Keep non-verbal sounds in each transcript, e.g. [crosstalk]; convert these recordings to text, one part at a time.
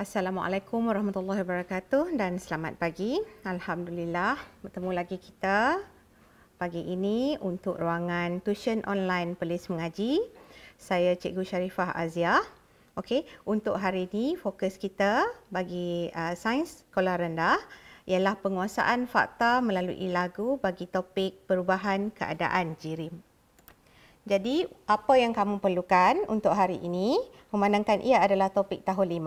Assalamualaikum warahmatullahi wabarakatuh dan selamat pagi. Alhamdulillah bertemu lagi kita pagi ini untuk ruangan tuition online Pelis Mengaji. Saya Cikgu Sharifah Azia. Okey, untuk hari ini fokus kita bagi uh, sains sekolah rendah ialah penguasaan fakta melalui lagu bagi topik perubahan keadaan jirim. Jadi, apa yang kamu perlukan untuk hari ini, memandangkan ia adalah topik tahun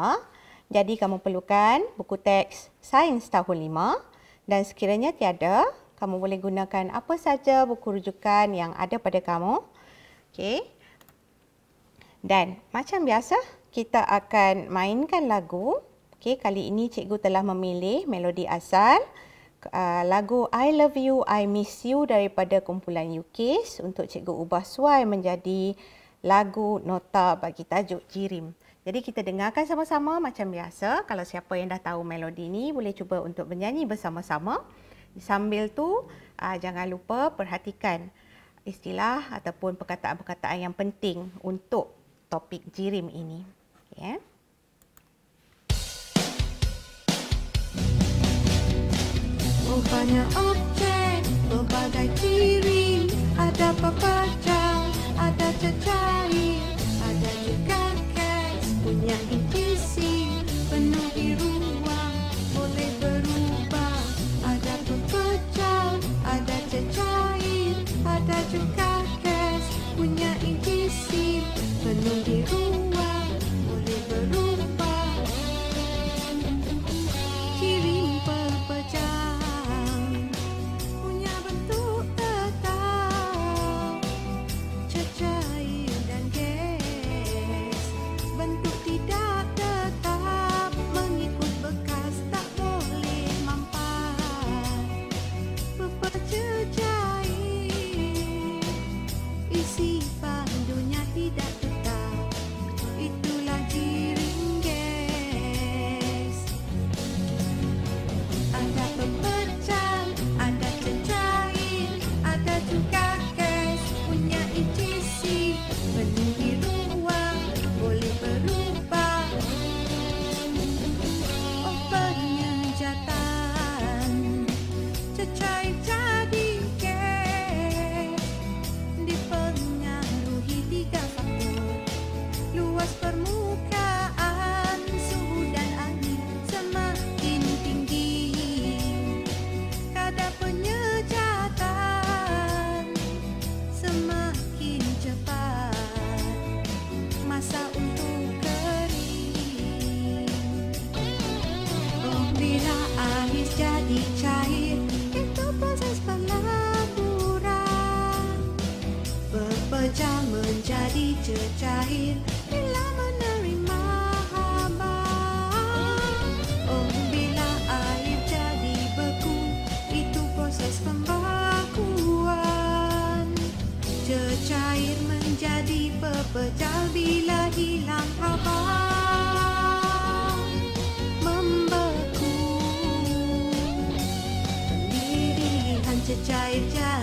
jadi kamu perlukan buku teks sains tahun 5 dan sekiranya tiada, kamu boleh gunakan apa saja buku rujukan yang ada pada kamu. Okey. Dan macam biasa, kita akan mainkan lagu. Okey, kali ini cikgu telah memilih melodi asal uh, lagu I Love You I Miss You daripada kumpulan UKIS untuk cikgu ubah suai menjadi lagu nota bagi tajuk jirim. Jadi kita dengarkan sama-sama macam biasa. Kalau siapa yang dah tahu melodi ini boleh cuba untuk menyanyi bersama-sama. Sambil tu aa, ah, jangan lupa perhatikan istilah ataupun perkataan-perkataan yang penting untuk topik jirim ini. Ya. Yeah. Oh objek pelbagai jirim ada pepacang ada cecair berpecah bila hilang abang membeku pendirian cecair jalan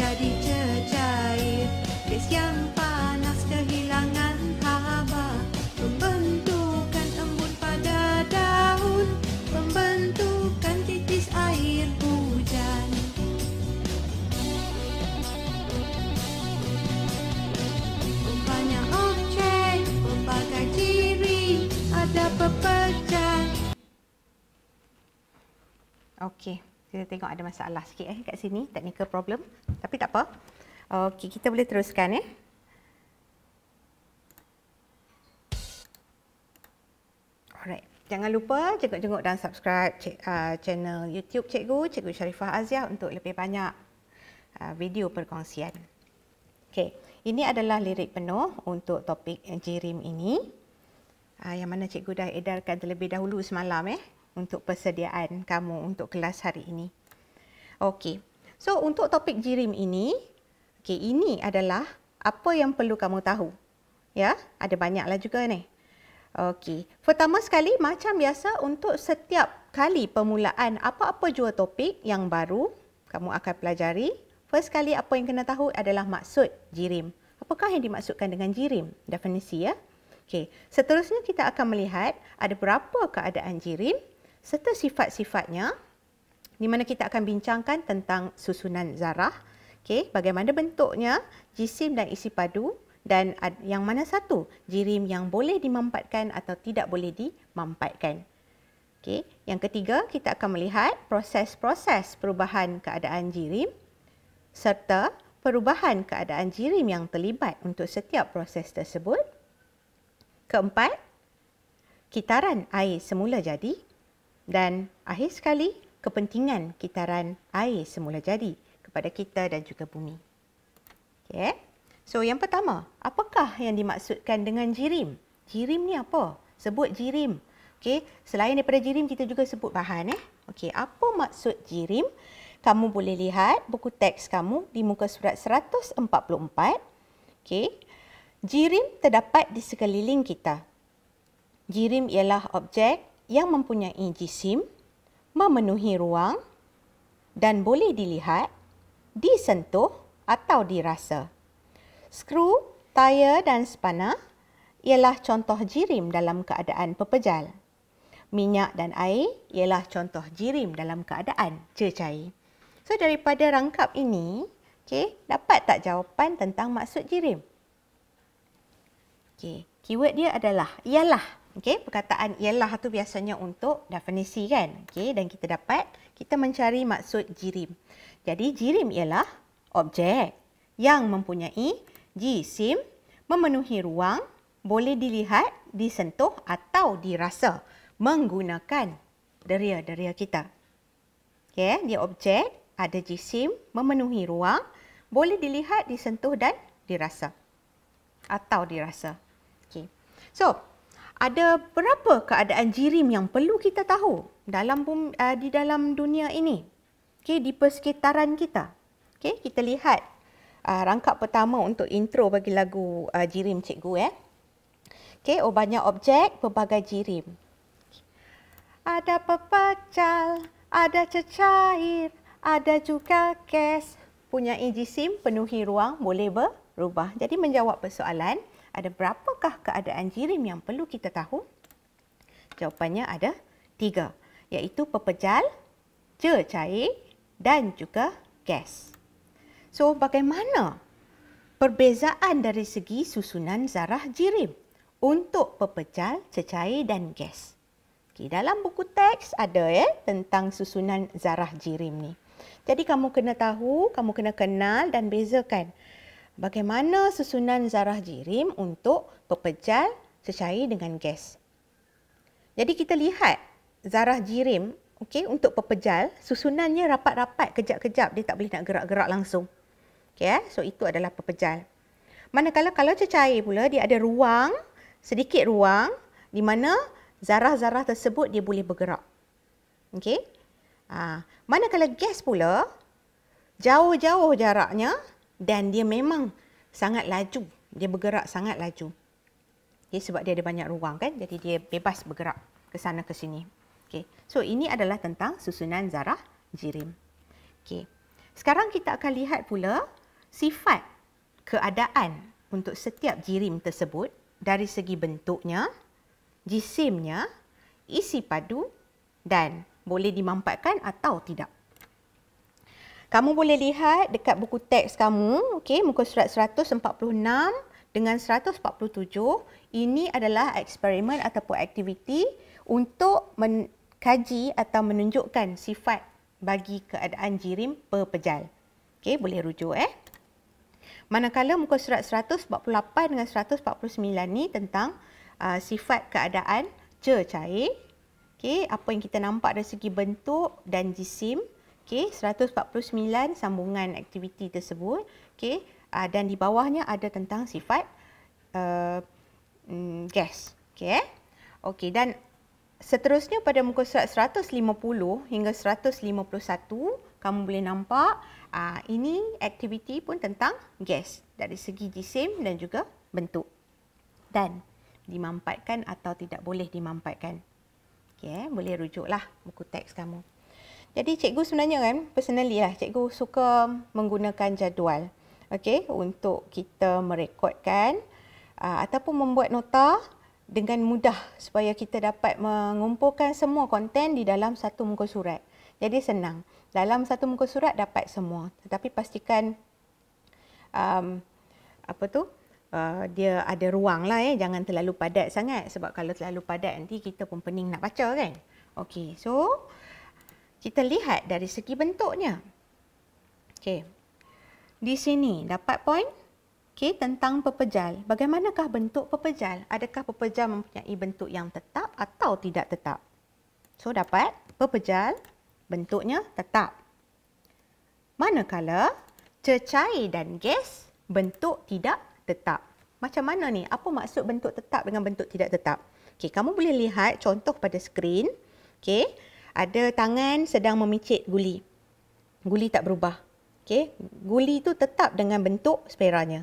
jadi cecair Gas yang panas kehilangan hawa Pembentukan embun pada daun Pembentukan titis air hujan Umpanya objek, umpakan ciri Ada pepecah Okay. Kita tengok ada masalah sikit eh kat sini, technical problem. Tapi tak apa. Okey, kita boleh teruskan eh. Alright. Jangan lupa jenguk-jenguk dan subscribe cik, uh, channel YouTube Cikgu, Cikgu Sharifah Azia untuk lebih banyak uh, video perkongsian. Okey, ini adalah lirik penuh untuk topik jirim ini. Uh, yang mana cikgu dah edarkan terlebih dahulu semalam eh untuk persediaan kamu untuk kelas hari ini. Okey. So untuk topik jirim ini, okey ini adalah apa yang perlu kamu tahu. Ya, ada banyaklah juga ni. Okey. Pertama sekali macam biasa untuk setiap kali permulaan apa-apa jua topik yang baru kamu akan pelajari, first kali apa yang kena tahu adalah maksud jirim. Apakah yang dimaksudkan dengan jirim? Definisi ya. Okey. Seterusnya kita akan melihat ada berapa keadaan jirim serta sifat-sifatnya di mana kita akan bincangkan tentang susunan zarah, okay, bagaimana bentuknya jisim dan isi padu dan yang mana satu jirim yang boleh dimampatkan atau tidak boleh dimampatkan. Okay. Yang ketiga, kita akan melihat proses-proses perubahan keadaan jirim serta perubahan keadaan jirim yang terlibat untuk setiap proses tersebut. Keempat, kitaran air semula jadi dan akhir sekali, kepentingan kitaran air semula jadi kepada kita dan juga bumi. Okay. So yang pertama, apakah yang dimaksudkan dengan jirim? Jirim ni apa? Sebut jirim. Okay. Selain daripada jirim, kita juga sebut bahan. Eh? Okay. Apa maksud jirim? Kamu boleh lihat buku teks kamu di muka surat 144. Okay. Jirim terdapat di sekeliling kita. Jirim ialah objek yang mempunyai jisim, memenuhi ruang dan boleh dilihat, disentuh atau dirasa. Skru, tayar dan spanner ialah contoh jirim dalam keadaan pepejal. Minyak dan air ialah contoh jirim dalam keadaan cecair. So daripada rangkap ini, okey, dapat tak jawapan tentang maksud jirim? Okey, keyword dia adalah ialah. Okey, perkataan ialah tu biasanya untuk definisi kan? Okey, dan kita dapat kita mencari maksud jirim. Jadi jirim ialah objek yang mempunyai jisim memenuhi ruang boleh dilihat, disentuh atau dirasa menggunakan deria-deria kita. Okey, dia objek ada jisim memenuhi ruang boleh dilihat, disentuh dan dirasa atau dirasa. Okey. So, ada berapa keadaan jirim yang perlu kita tahu dalam uh, di dalam dunia ini. Okey, di persekitaran kita. Okey, kita lihat uh, rangkap pertama untuk intro bagi lagu uh, jirim cikgu eh. Okey, oh banyak objek pelbagai jirim. Ada pepecal, ada cecair, ada juga kes. Punya jisim penuhi ruang boleh berubah. Jadi menjawab persoalan, ada berapakah keadaan jirim yang perlu kita tahu? Jawapannya ada tiga, iaitu pepejal, cecair dan juga gas. So, bagaimana perbezaan dari segi susunan zarah jirim untuk pepejal, cecair dan gas? Okay, dalam buku teks ada ya eh, tentang susunan zarah jirim ni. Jadi kamu kena tahu, kamu kena kenal dan bezakan bagaimana susunan zarah jirim untuk pepejal secair dengan gas. Jadi kita lihat zarah jirim okay, untuk pepejal susunannya rapat-rapat kejap-kejap dia tak boleh nak gerak-gerak langsung. okay? eh? so itu adalah pepejal. Manakala kalau cecair pula dia ada ruang, sedikit ruang di mana zarah-zarah tersebut dia boleh bergerak. okay? Ah, manakala gas pula jauh-jauh jaraknya dan dia memang sangat laju. Dia bergerak sangat laju. Okay, ya, sebab dia ada banyak ruang kan. Jadi dia bebas bergerak ke sana ke sini. Okay. So ini adalah tentang susunan zarah jirim. Okay. Sekarang kita akan lihat pula sifat keadaan untuk setiap jirim tersebut dari segi bentuknya, jisimnya, isi padu dan boleh dimampatkan atau tidak. Kamu boleh lihat dekat buku teks kamu, okey, muka surat 146 dengan 147. Ini adalah eksperimen ataupun aktiviti untuk mengkaji atau menunjukkan sifat bagi keadaan jirim pepejal. Okey, boleh rujuk eh. Manakala muka surat 148 dengan 149 ni tentang uh, sifat keadaan cecair. Okey, apa yang kita nampak dari segi bentuk dan jisim. Okey, 149 sambungan aktiviti tersebut. Okey, uh, dan di bawahnya ada tentang sifat uh, mm, gas. Okey, eh? okay, dan seterusnya pada muka surat 150 hingga 151, kamu boleh nampak uh, ini aktiviti pun tentang gas dari segi jisim dan juga bentuk. Dan dimampatkan atau tidak boleh dimampatkan. Okey, eh? boleh rujuklah buku teks kamu. Jadi cikgu sebenarnya kan personally lah cikgu suka menggunakan jadual. Okey, untuk kita merekodkan uh, ataupun membuat nota dengan mudah supaya kita dapat mengumpulkan semua konten di dalam satu muka surat. Jadi senang. Dalam satu muka surat dapat semua. Tetapi pastikan um, apa tu? Uh, dia ada ruang lah eh. Jangan terlalu padat sangat. Sebab kalau terlalu padat nanti kita pun pening nak baca kan. Okey, so kita lihat dari segi bentuknya. Okey. Di sini dapat poin okey tentang pepejal. Bagaimanakah bentuk pepejal? Adakah pepejal mempunyai bentuk yang tetap atau tidak tetap? So dapat pepejal bentuknya tetap. Manakala cecair dan gas bentuk tidak tetap. Macam mana ni? Apa maksud bentuk tetap dengan bentuk tidak tetap? Okey, kamu boleh lihat contoh pada skrin. Okey ada tangan sedang memicit guli. Guli tak berubah. Okay. Guli tu tetap dengan bentuk speranya.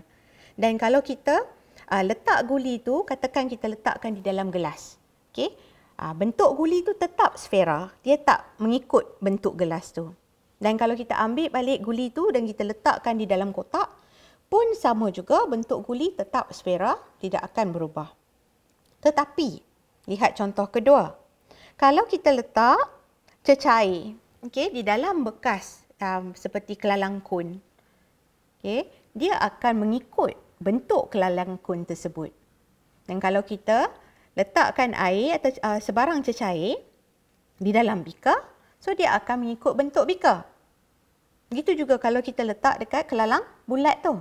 Dan kalau kita uh, letak guli tu, katakan kita letakkan di dalam gelas. Okay. Uh, bentuk guli tu tetap sfera. Dia tak mengikut bentuk gelas tu. Dan kalau kita ambil balik guli tu dan kita letakkan di dalam kotak, pun sama juga bentuk guli tetap sfera, tidak akan berubah. Tetapi, lihat contoh kedua. Kalau kita letak cecair okey di dalam bekas um, seperti kelalang kun okey dia akan mengikut bentuk kelalang kun tersebut dan kalau kita letakkan air atau uh, sebarang cecair di dalam bika so dia akan mengikut bentuk bika begitu juga kalau kita letak dekat kelalang bulat tu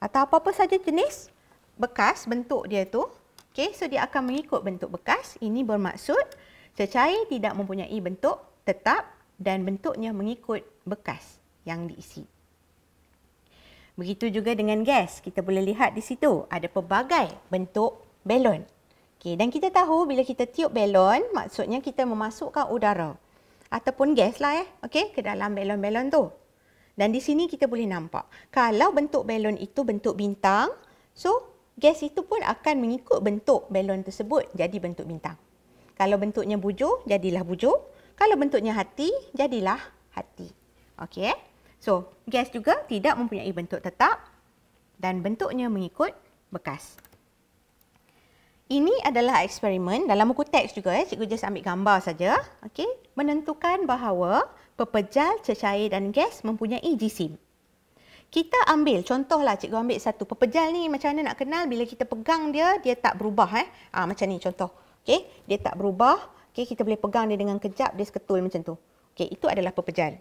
atau apa-apa saja jenis bekas bentuk dia tu okey so dia akan mengikut bentuk bekas ini bermaksud Cecair tidak mempunyai bentuk tetap dan bentuknya mengikut bekas yang diisi. Begitu juga dengan gas. Kita boleh lihat di situ ada pelbagai bentuk balon. Okay, dan kita tahu bila kita tiup balon, maksudnya kita memasukkan udara ataupun gas lah eh. okay, ke dalam balon-balon tu. Dan di sini kita boleh nampak. Kalau bentuk balon itu bentuk bintang, so gas itu pun akan mengikut bentuk balon tersebut jadi bentuk bintang. Kalau bentuknya bujur, jadilah bujur. Kalau bentuknya hati, jadilah hati. Okey. So, gas juga tidak mempunyai bentuk tetap dan bentuknya mengikut bekas. Ini adalah eksperimen dalam buku teks juga. Eh. Cikgu just ambil gambar saja. Okey. Menentukan bahawa pepejal, cecair dan gas mempunyai jisim. Kita ambil, contohlah cikgu ambil satu. Pepejal ni macam mana nak kenal bila kita pegang dia, dia tak berubah. eh? Ha, macam ni contoh. Okey, dia tak berubah. Okey, kita boleh pegang dia dengan kejap, dia seketul macam tu. Okey, itu adalah pepejal.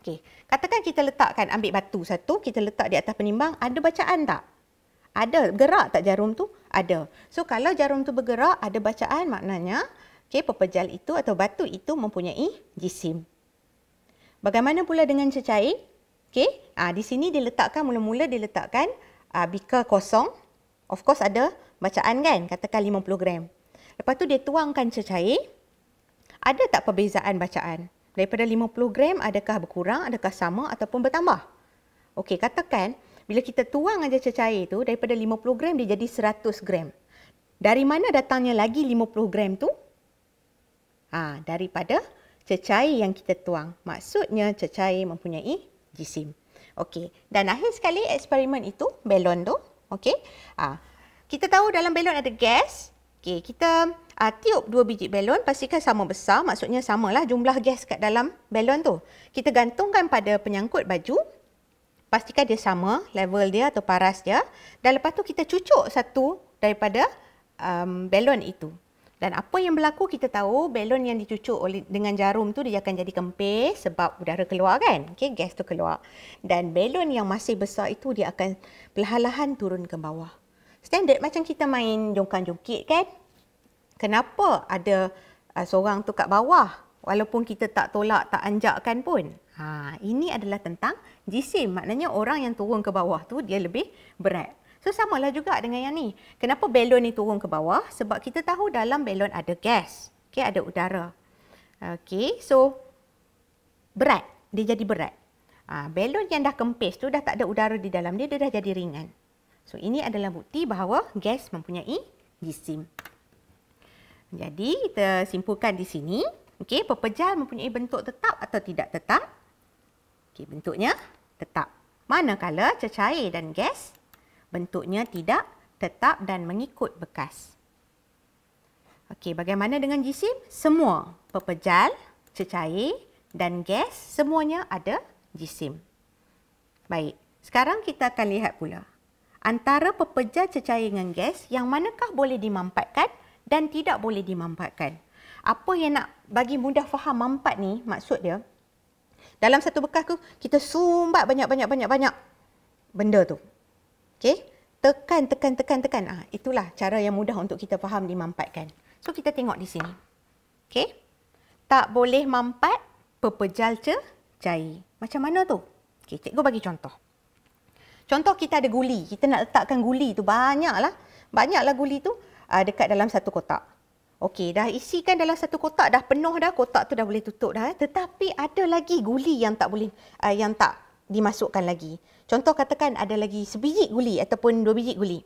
Okey, katakan kita letakkan ambil batu satu, kita letak di atas penimbang, ada bacaan tak? Ada, gerak tak jarum tu? Ada. So, kalau jarum tu bergerak, ada bacaan maknanya, okey, pepejal itu atau batu itu mempunyai jisim. Bagaimana pula dengan cecair? Okey, ah, di sini diletakkan, mula-mula diletakkan aa, ah, bika kosong. Of course ada bacaan kan, katakan 50 gram. Lepas tu dia tuangkan cecair. Ada tak perbezaan bacaan? Daripada 50 gram adakah berkurang, adakah sama ataupun bertambah? Okey, katakan bila kita tuang aja cecair tu daripada 50 gram dia jadi 100 gram. Dari mana datangnya lagi 50 gram tu? Ha, daripada cecair yang kita tuang. Maksudnya cecair mempunyai jisim. Okey, dan akhir sekali eksperimen itu, belon tu. Okey, ha, kita tahu dalam belon ada gas. Okey, kita uh, tiup dua biji balon, pastikan sama besar, maksudnya samalah jumlah gas kat dalam balon tu. Kita gantungkan pada penyangkut baju, pastikan dia sama level dia atau paras dia. Dan lepas tu kita cucuk satu daripada um, balon itu. Dan apa yang berlaku kita tahu balon yang dicucuk oleh dengan jarum tu dia akan jadi kempis sebab udara keluar kan. Okay, gas tu keluar. Dan balon yang masih besar itu dia akan perlahan-lahan turun ke bawah standard macam kita main jongkang-jongkit kan kenapa ada uh, seorang tu kat bawah walaupun kita tak tolak tak anjakkan pun ha ini adalah tentang jisim maknanya orang yang turun ke bawah tu dia lebih berat so samalah juga dengan yang ni kenapa balon ni turun ke bawah sebab kita tahu dalam balon ada gas okay, ada udara Okay, so berat dia jadi berat ha, balon yang dah kempis tu dah tak ada udara di dalam dia dia dah jadi ringan So ini adalah bukti bahawa gas mempunyai gisim. Jadi kita simpulkan di sini, okey, pepejal mempunyai bentuk tetap atau tidak tetap? Okey, bentuknya tetap. Manakala cecair dan gas bentuknya tidak tetap dan mengikut bekas. Okey, bagaimana dengan gisim? Semua pepejal, cecair dan gas semuanya ada gisim. Baik, sekarang kita akan lihat pula antara pepeja cecair dengan gas yang manakah boleh dimampatkan dan tidak boleh dimampatkan. Apa yang nak bagi mudah faham mampat ni maksud dia dalam satu bekas tu kita sumbat banyak-banyak banyak-banyak benda tu. Okey? Tekan tekan tekan tekan. Ah ha, itulah cara yang mudah untuk kita faham dimampatkan. So kita tengok di sini. Okey? Tak boleh mampat pepejal cecair. Macam mana tu? Okey, cikgu bagi contoh. Contoh kita ada guli, kita nak letakkan guli tu banyaklah. Banyaklah guli tu uh, dekat dalam satu kotak. Okey, dah isikan dalam satu kotak dah penuh dah, kotak tu dah boleh tutup dah. Eh. Tetapi ada lagi guli yang tak boleh uh, yang tak dimasukkan lagi. Contoh katakan ada lagi sebiji guli ataupun dua biji guli.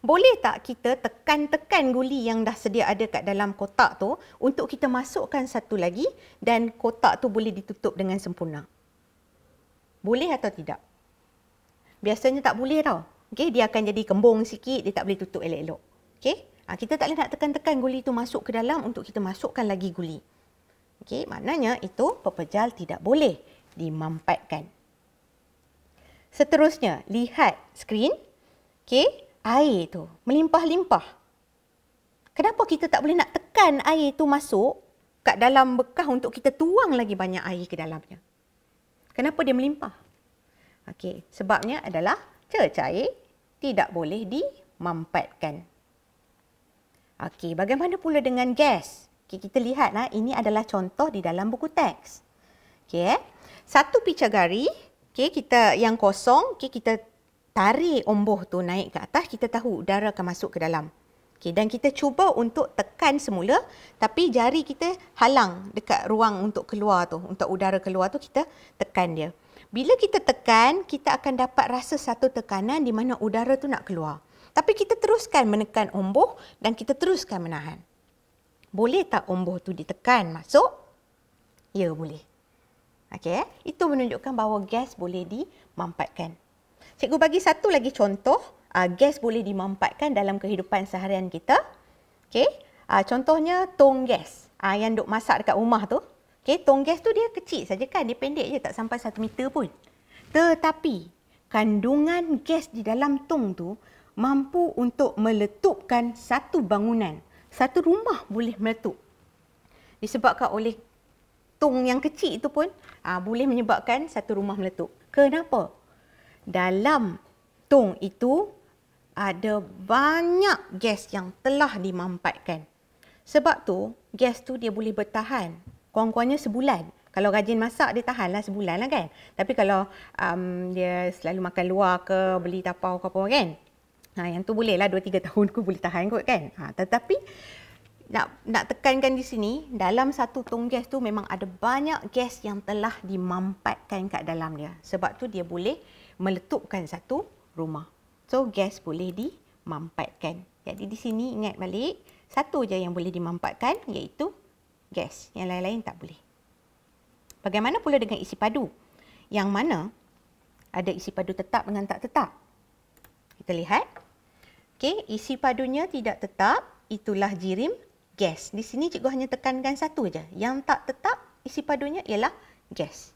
Boleh tak kita tekan-tekan guli yang dah sedia ada kat dalam kotak tu untuk kita masukkan satu lagi dan kotak tu boleh ditutup dengan sempurna? Boleh atau tidak? biasanya tak boleh tau. Okey, dia akan jadi kembung sikit, dia tak boleh tutup elok-elok. Okey? Ha, ah, kita tak boleh nak tekan-tekan guli itu masuk ke dalam untuk kita masukkan lagi guli. Okey, maknanya itu pepejal tidak boleh dimampatkan. Seterusnya, lihat skrin. Okey, air itu melimpah-limpah. Kenapa kita tak boleh nak tekan air itu masuk kat dalam bekah untuk kita tuang lagi banyak air ke dalamnya? Kenapa dia melimpah? Okey, sebabnya adalah cecair tidak boleh dimampatkan. Okey, bagaimana pula dengan gas? Okay, kita lihatlah ini adalah contoh di dalam buku teks. Okey, eh? satu pica gari, okey kita yang kosong, okey kita tarik omboh tu naik ke atas, kita tahu udara akan masuk ke dalam. Okey, dan kita cuba untuk tekan semula tapi jari kita halang dekat ruang untuk keluar tu, untuk udara keluar tu kita tekan dia. Bila kita tekan, kita akan dapat rasa satu tekanan di mana udara tu nak keluar. Tapi kita teruskan menekan umbuh dan kita teruskan menahan. Boleh tak umbuh tu ditekan masuk? Ya, boleh. Okey, eh? itu menunjukkan bahawa gas boleh dimampatkan. Cikgu bagi satu lagi contoh, uh, gas boleh dimampatkan dalam kehidupan seharian kita. Okey, uh, contohnya tong gas uh, yang duk masak dekat rumah tu. Okey, tong gas tu dia kecil saja kan, dia pendek je tak sampai satu meter pun. Tetapi kandungan gas di dalam tong tu mampu untuk meletupkan satu bangunan. Satu rumah boleh meletup. Disebabkan oleh tong yang kecil itu pun aa, ah, boleh menyebabkan satu rumah meletup. Kenapa? Dalam tong itu ada banyak gas yang telah dimampatkan. Sebab tu gas tu dia boleh bertahan kurang-kurangnya sebulan. Kalau rajin masak, dia tahanlah sebulan lah kan. Tapi kalau um, dia selalu makan luar ke, beli tapau ke apa kan. Ha, yang tu boleh lah, 2-3 [laughs] tahun aku boleh tahan kot kan. Ha, tetapi nak, nak tekankan di sini, dalam satu tong gas tu memang ada banyak gas yang telah dimampatkan kat dalam dia. Sebab tu dia boleh meletupkan satu rumah. So gas boleh dimampatkan. Jadi di sini ingat balik, satu je yang boleh dimampatkan iaitu gas. Yang lain-lain tak boleh. Bagaimana pula dengan isi padu? Yang mana ada isi padu tetap dengan tak tetap? Kita lihat. Okey, isi padunya tidak tetap, itulah jirim gas. Di sini cikgu hanya tekankan satu saja. Yang tak tetap isi padunya ialah gas.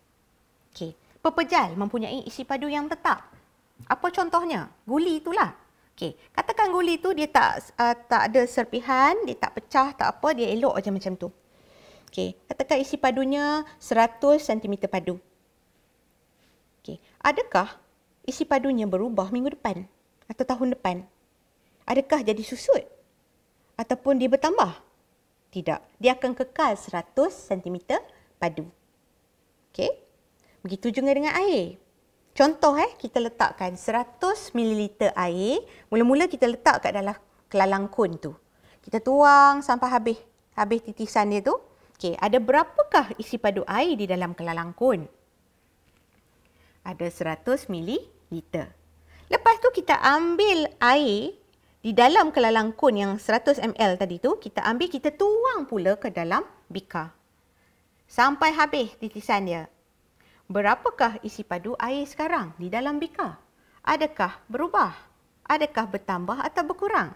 Okey. Pepejal mempunyai isi padu yang tetap. Apa contohnya? Guli itulah. Okey, katakan guli itu dia tak uh, tak ada serpihan, dia tak pecah, tak apa, dia elok aja macam tu. Okey, katakan isi padunya 100 cm padu. Okey, adakah isi padunya berubah minggu depan atau tahun depan? Adakah jadi susut? Ataupun dia bertambah? Tidak. Dia akan kekal 100 cm padu. Okey. Begitu juga dengan air. Contoh eh, kita letakkan 100 ml air. Mula-mula kita letak kat dalam kelalang kon tu. Kita tuang sampai habis. Habis titisan dia tu. Okey, ada berapakah isi padu air di dalam kelalang kun? Ada 100 ml. Lepas tu kita ambil air di dalam kelalang kun yang 100 ml tadi tu, kita ambil kita tuang pula ke dalam bika. Sampai habis titisan dia. Berapakah isi padu air sekarang di dalam bika? Adakah berubah? Adakah bertambah atau berkurang?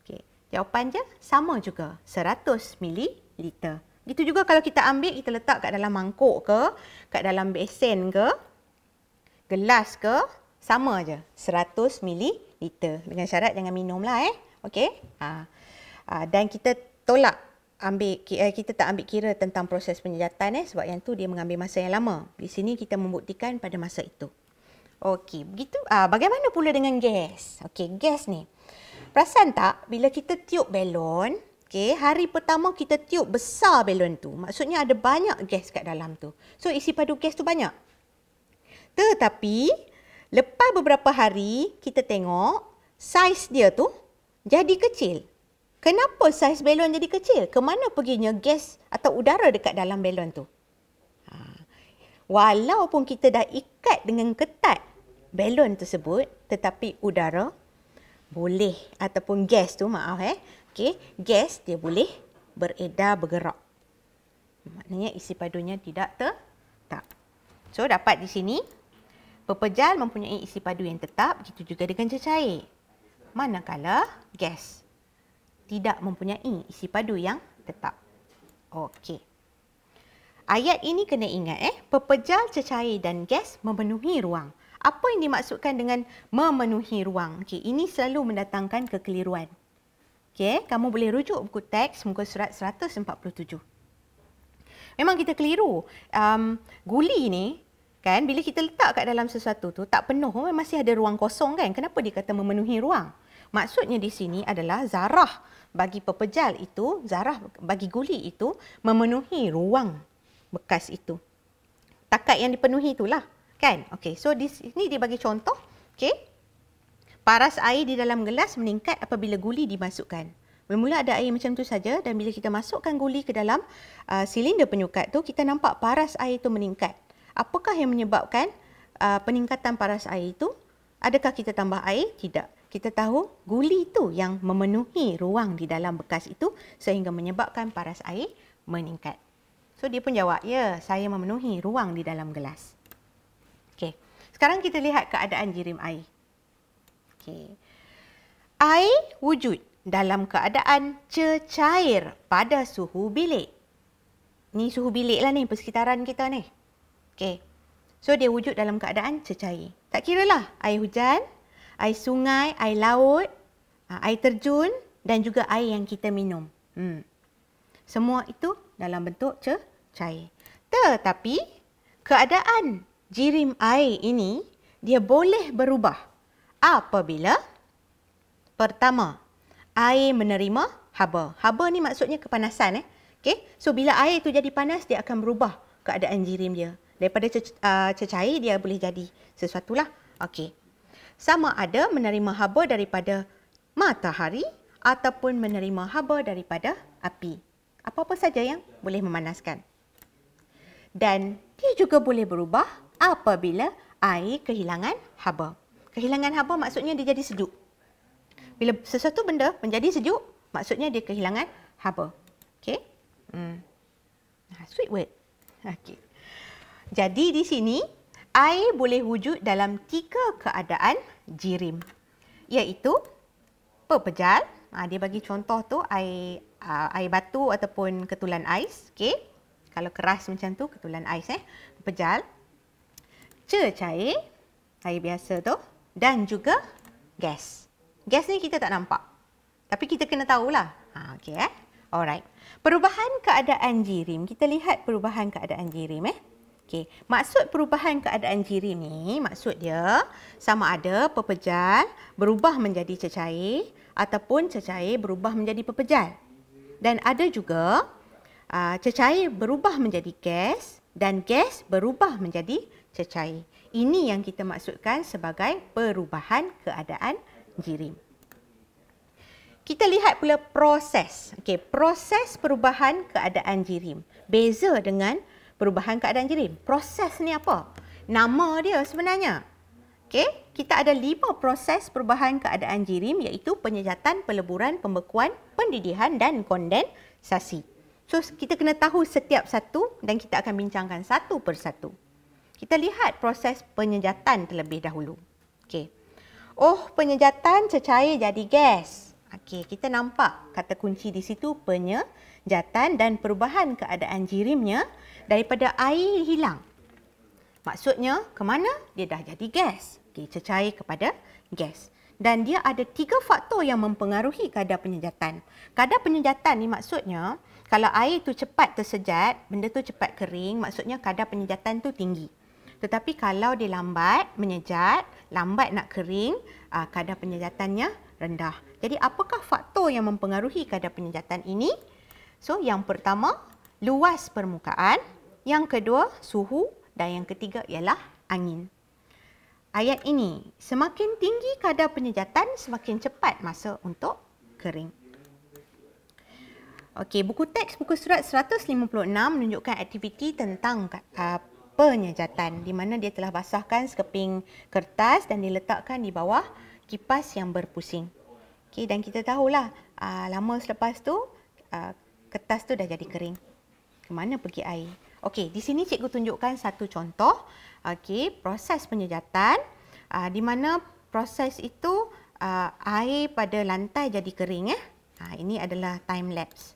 Okey, jawapan je sama juga. 100 ml liter. Gitu juga kalau kita ambil, kita letak kat dalam mangkuk ke, kat dalam besen ke, gelas ke, sama je. 100 mililiter. Dengan syarat jangan minum lah eh. Okay. Ha. Ha. Dan kita tolak ambil eh, kita tak ambil kira tentang proses penyejatan eh sebab yang tu dia mengambil masa yang lama. Di sini kita membuktikan pada masa itu. Okey, begitu. Ah bagaimana pula dengan gas? Okey, gas ni. Perasan tak bila kita tiup balon, Okay, hari pertama kita tiup besar balon tu. Maksudnya ada banyak gas kat dalam tu. So isi padu gas tu banyak. Tetapi lepas beberapa hari kita tengok saiz dia tu jadi kecil. Kenapa saiz balon jadi kecil? Kemana perginya gas atau udara dekat dalam balon tu? Ha. Walaupun kita dah ikat dengan ketat balon tersebut, tetapi udara boleh ataupun gas tu maaf eh, Okey, gas dia boleh beredar bergerak. Maknanya isi padunya tidak tetap. So dapat di sini pepejal mempunyai isi padu yang tetap, begitu juga dengan cecair. Manakala gas tidak mempunyai isi padu yang tetap. Okey. Ayat ini kena ingat eh, pepejal, cecair dan gas memenuhi ruang. Apa yang dimaksudkan dengan memenuhi ruang? Okey, ini selalu mendatangkan kekeliruan. Okay, kamu boleh rujuk buku teks muka surat 147. Memang kita keliru. Um, guli ni kan bila kita letak kat dalam sesuatu tu tak penuh masih ada ruang kosong kan kenapa dia kata memenuhi ruang maksudnya di sini adalah zarah bagi pepejal itu zarah bagi guli itu memenuhi ruang bekas itu takat yang dipenuhi itulah kan Okay, so di sini dia bagi contoh okay? paras air di dalam gelas meningkat apabila guli dimasukkan. Bermula ada air macam tu saja dan bila kita masukkan guli ke dalam uh, silinder penyukat tu kita nampak paras air itu meningkat. Apakah yang menyebabkan uh, peningkatan paras air itu? Adakah kita tambah air? Tidak. Kita tahu guli itu yang memenuhi ruang di dalam bekas itu sehingga menyebabkan paras air meningkat. So dia pun jawab, "Ya, saya memenuhi ruang di dalam gelas." Okay. Sekarang kita lihat keadaan jirim air. Okey. Air wujud dalam keadaan cecair pada suhu bilik. Ni suhu bilik lah ni, persekitaran kita ni. Okey. So, dia wujud dalam keadaan cecair. Tak kira lah air hujan, air sungai, air laut, ah, air terjun dan juga air yang kita minum. Hmm. Semua itu dalam bentuk cecair. Tetapi, keadaan jirim air ini dia boleh berubah apabila pertama air menerima haba. Haba ni maksudnya kepanasan eh. Okey. So bila air itu jadi panas dia akan berubah keadaan jirim dia. Daripada ah, cecair dia boleh jadi sesuatu lah. Okey. Sama ada menerima haba daripada matahari ataupun menerima haba daripada api. Apa-apa saja yang boleh memanaskan. Dan dia juga boleh berubah apabila air kehilangan haba kehilangan haba maksudnya dia jadi sejuk. Bila sesuatu benda menjadi sejuk, maksudnya dia kehilangan haba. Okey? Hmm. Nah, sweet word. Okey. Jadi di sini air boleh wujud dalam tiga keadaan jirim. Iaitu pepejal, ah, dia bagi contoh tu air ah, air batu ataupun ketulan ais, okey. Kalau keras macam tu ketulan ais eh, pepejal. Cecair, air biasa tu, dan juga gas. Gas ni kita tak nampak. Tapi kita kena tahulah. Ha, okay, eh? Alright. Perubahan keadaan jirim. Kita lihat perubahan keadaan jirim. Eh? Okay. Maksud perubahan keadaan jirim ni, maksud dia sama ada pepejal berubah menjadi cecair ataupun cecair berubah menjadi pepejal. Dan ada juga uh, cecair berubah menjadi gas dan gas berubah menjadi cecair. Ini yang kita maksudkan sebagai perubahan keadaan jirim. Kita lihat pula proses. Okey, proses perubahan keadaan jirim. Beza dengan perubahan keadaan jirim. Proses ni apa? Nama dia sebenarnya. Okey, kita ada lima proses perubahan keadaan jirim iaitu penyejatan, peleburan, pembekuan, pendidihan dan kondensasi. So, kita kena tahu setiap satu dan kita akan bincangkan satu persatu. Kita lihat proses penyejatan terlebih dahulu. Okey. Oh, penyejatan cecair jadi gas. Okey, kita nampak kata kunci di situ penyejatan dan perubahan keadaan jirimnya daripada air hilang. Maksudnya ke mana? Dia dah jadi gas. Okey, cecair kepada gas. Dan dia ada tiga faktor yang mempengaruhi kadar penyejatan. Kadar penyejatan ni maksudnya kalau air tu cepat tersejat, benda tu cepat kering, maksudnya kadar penyejatan tu tinggi. Tetapi kalau dia lambat menyejat, lambat nak kering, uh, kadar penyejatannya rendah. Jadi apakah faktor yang mempengaruhi kadar penyejatan ini? So yang pertama, luas permukaan. Yang kedua, suhu. Dan yang ketiga ialah angin. Ayat ini, semakin tinggi kadar penyejatan, semakin cepat masa untuk kering. Okey, buku teks buku surat 156 menunjukkan aktiviti tentang uh, penyejatan di mana dia telah basahkan sekeping kertas dan diletakkan di bawah kipas yang berpusing. Okey dan kita tahulah uh, lama selepas tu uh, kertas tu dah jadi kering. Ke mana pergi air? Okey, di sini cikgu tunjukkan satu contoh okey proses penyejatan uh, di mana proses itu uh, air pada lantai jadi kering eh. Ha, ini adalah time lapse.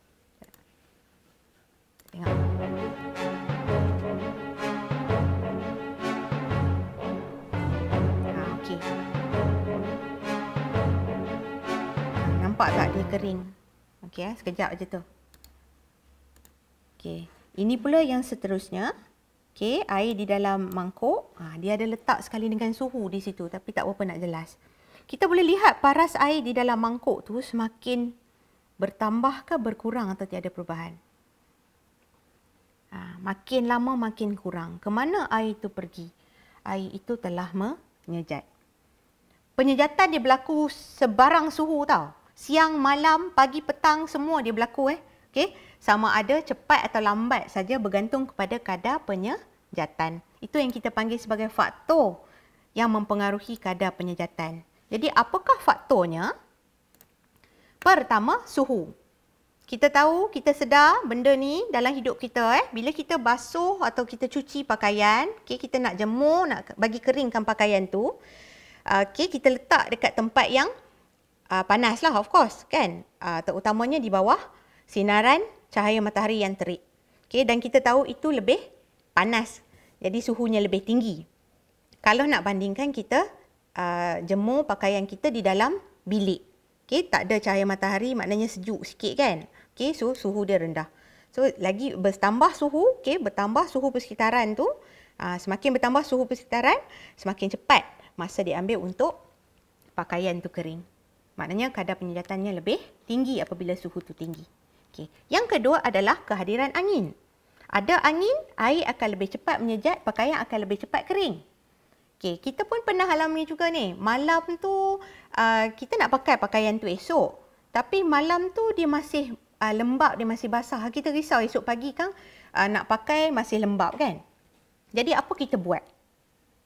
Tengok. nampak tak dia kering. Okey eh, sekejap aja tu. Okey. Ini pula yang seterusnya. Okey, air di dalam mangkuk. Ha, dia ada letak sekali dengan suhu di situ tapi tak apa nak jelas. Kita boleh lihat paras air di dalam mangkuk tu semakin bertambah ke berkurang atau tiada perubahan. Ha, makin lama makin kurang. Kemana air itu pergi? Air itu telah menyejat. Penyejatan dia berlaku sebarang suhu tau siang malam pagi petang semua dia berlaku eh okey sama ada cepat atau lambat saja bergantung kepada kadar penyejatan itu yang kita panggil sebagai faktor yang mempengaruhi kadar penyejatan jadi apakah faktornya pertama suhu kita tahu kita sedar benda ni dalam hidup kita eh bila kita basuh atau kita cuci pakaian okey kita nak jemur nak bagi keringkan pakaian tu Okey, kita letak dekat tempat yang uh, panas lah of course kan uh, terutamanya di bawah sinaran cahaya matahari yang terik okay, dan kita tahu itu lebih panas jadi suhunya lebih tinggi kalau nak bandingkan kita uh, jemur pakaian kita di dalam bilik okay, tak ada cahaya matahari maknanya sejuk sikit kan okay, so suhu dia rendah so lagi bertambah suhu okay, bertambah suhu persekitaran tu uh, semakin bertambah suhu persekitaran semakin cepat masa diambil untuk pakaian tu kering. Maknanya kadar penyedatannya lebih tinggi apabila suhu tu tinggi. Okay. Yang kedua adalah kehadiran angin. Ada angin, air akan lebih cepat menyejat, pakaian akan lebih cepat kering. Okay. kita pun pernah alami juga ni. Malam tu uh, kita nak pakai pakaian tu esok. Tapi malam tu dia masih uh, lembab, dia masih basah. Kita risau esok pagi kan uh, nak pakai masih lembab kan. Jadi apa kita buat?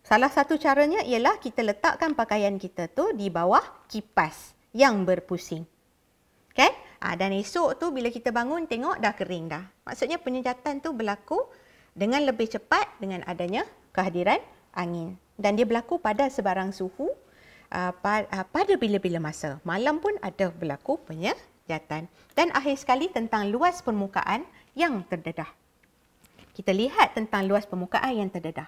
Salah satu caranya ialah kita letakkan pakaian kita tu di bawah kipas yang berpusing. Okay? Ha, ah, dan esok tu bila kita bangun tengok dah kering dah. Maksudnya penyejatan tu berlaku dengan lebih cepat dengan adanya kehadiran angin. Dan dia berlaku pada sebarang suhu ah, ah, pada bila-bila masa. Malam pun ada berlaku penyejatan. Dan akhir sekali tentang luas permukaan yang terdedah. Kita lihat tentang luas permukaan yang terdedah.